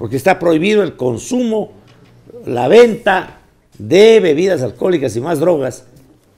porque está prohibido el consumo, la venta de bebidas alcohólicas y más drogas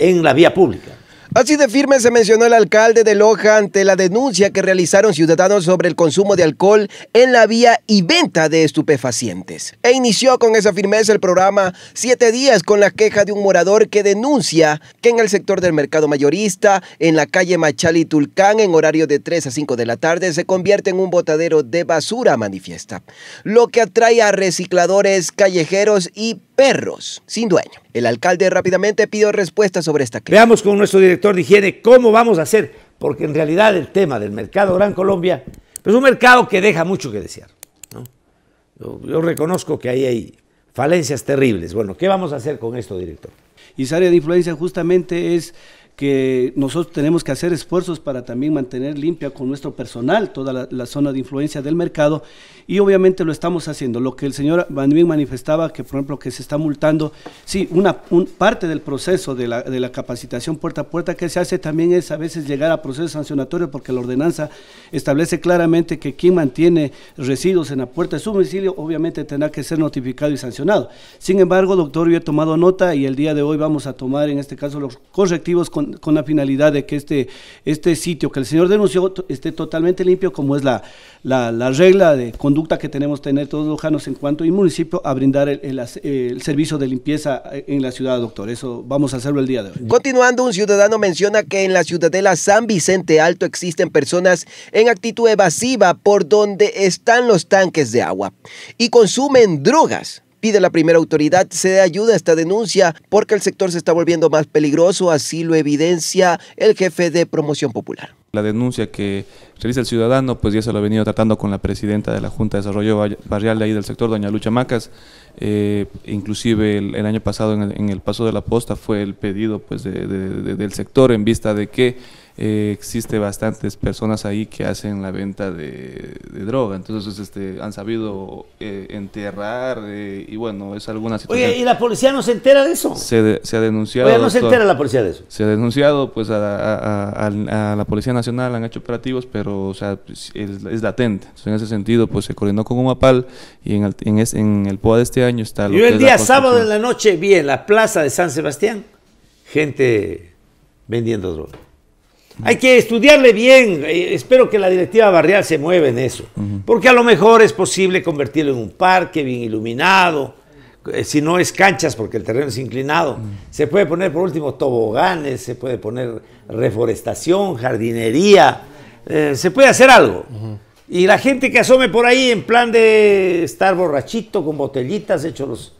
en la vía pública. Así de firme se mencionó el alcalde de Loja ante la denuncia que realizaron ciudadanos sobre el consumo de alcohol en la vía y venta de estupefacientes. E inició con esa firmeza el programa Siete Días con la queja de un morador que denuncia que en el sector del mercado mayorista, en la calle Machali Tulcán, en horario de 3 a 5 de la tarde, se convierte en un botadero de basura, manifiesta. Lo que atrae a recicladores callejeros y perros sin dueño. El alcalde rápidamente pidió respuesta sobre esta crisis. Veamos con nuestro director de higiene cómo vamos a hacer, porque en realidad el tema del mercado Gran Colombia es pues, un mercado que deja mucho que desear. Yo, reconozco que ahí hay falencias terribles. Bueno, ¿qué vamos a hacer con esto, director? Y área de influencia justamente es que nosotros tenemos que hacer esfuerzos para también mantener limpia con nuestro personal toda la, zona de influencia del mercado y obviamente lo estamos haciendo. Lo que el señor Banvin manifestaba, que por ejemplo que se está multando, sí, una parte del proceso de la, de la capacitación puerta a puerta que se hace también es a veces llegar a procesos sancionatorios porque la ordenanza establece claramente que quien mantiene residuos en la puerta de su domicilio obviamente tendrá que ser notificado y sancionado. Sin embargo, doctor, yo he tomado nota y el día de hoy vamos a tomar en este caso los correctivos con con, la finalidad de que este, este sitio que el señor denunció esté totalmente limpio, como es la, regla de conducta que tenemos tener todos los lojanos en cuanto y municipio a brindar el, el, servicio de limpieza en la ciudad, doctor. Eso vamos a hacerlo el día de hoy. Continuando, un ciudadano menciona que en la ciudadela San Vicente Alto existen personas en actitud evasiva por donde están los tanques de agua y consumen drogas pide la primera autoridad se dé ayuda a esta denuncia porque el sector se está volviendo más peligroso, así lo evidencia el jefe de promoción popular. La denuncia que realiza el ciudadano, pues ya se lo ha venido tratando con la presidenta de la Junta de Desarrollo Barrial de ahí del sector, doña Lucha Macas. Eh, inclusive el, año pasado en el, paso de la posta fue el pedido pues, del sector en vista de que eh, existe bastantes personas ahí que hacen la venta de, droga. Entonces, pues, este, han sabido eh, enterrar eh, y bueno, es alguna situación. Oye, ¿y la policía no se entera de eso? Se, ha denunciado. no se entera la policía de eso. Se ha denunciado, pues a, la Policía Nacional han hecho operativos, pero sea, pues, es, latente. en ese sentido, pues se coordinó con UMAPAL y en el, POA de este año está. Yo el día sábado en la noche vi en la plaza de San Sebastián gente vendiendo droga. Hay que estudiarle bien. Eh, espero que la directiva barrial se mueva en eso. Porque a lo mejor es posible convertirlo en un parque bien iluminado. Eh, si no es canchas, porque el terreno es inclinado. Se puede poner, por último, toboganes, se puede poner reforestación, jardinería. Eh, se puede hacer algo. Y la gente que asome por ahí en plan de estar borrachito, con botellitas, hechos los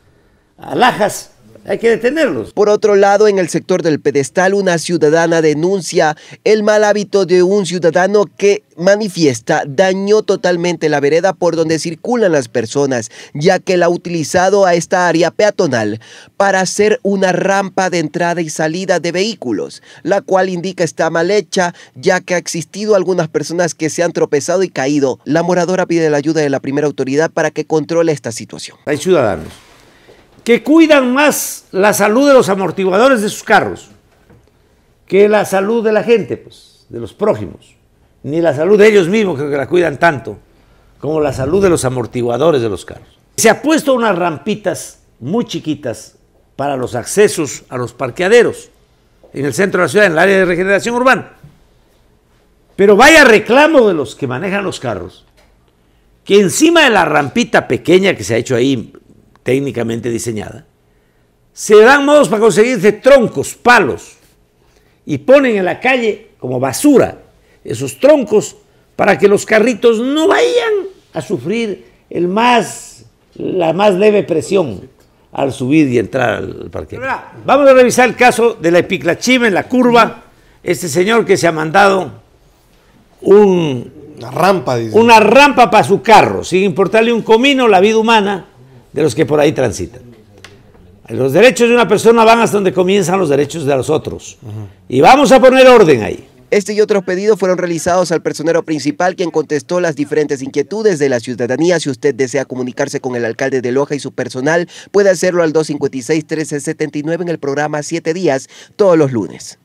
alhajas, hay que detenerlos. Por otro lado, en el sector del pedestal, una ciudadana denuncia el mal hábito de un ciudadano que manifiesta dañó totalmente la vereda por donde circulan las personas, ya que la ha utilizado a esta área peatonal para hacer una rampa de entrada y salida de vehículos, la cual indica está mal hecha, ya que ha existido algunas personas que se han tropezado y caído. La moradora pide la ayuda de la primera autoridad para que controle esta situación. Hay ciudadanos que cuidan más la salud de los amortiguadores de sus carros que la salud de la gente, pues, de los prójimos, ni la salud de ellos mismos que la cuidan tanto como la salud de los amortiguadores de los carros. Se ha puesto unas rampitas muy chiquitas para los accesos a los parqueaderos en el centro de la ciudad, en el área de regeneración urbana. Pero vaya reclamo de los que manejan los carros, que encima de la rampita pequeña que se ha hecho ahí técnicamente diseñada, se dan modos para conseguirse troncos, palos, y ponen en la calle como basura esos troncos para que los carritos no vayan a sufrir el más, la más leve presión al subir y entrar al parque. Vamos a revisar el caso de la epiclachima en la curva. Este señor que se ha mandado una rampa, una rampa para su carro, sin importarle un comino la vida humana, de los que por ahí transitan. Los derechos de una persona van hasta donde comienzan los derechos de los otros. Y vamos a poner orden ahí. Este y otros pedidos fueron realizados al personero principal, quien contestó las diferentes inquietudes de la ciudadanía. Si usted desea comunicarse con el alcalde de Loja y su personal, puede hacerlo al 256-1379 en el programa Siete Días, todos los lunes.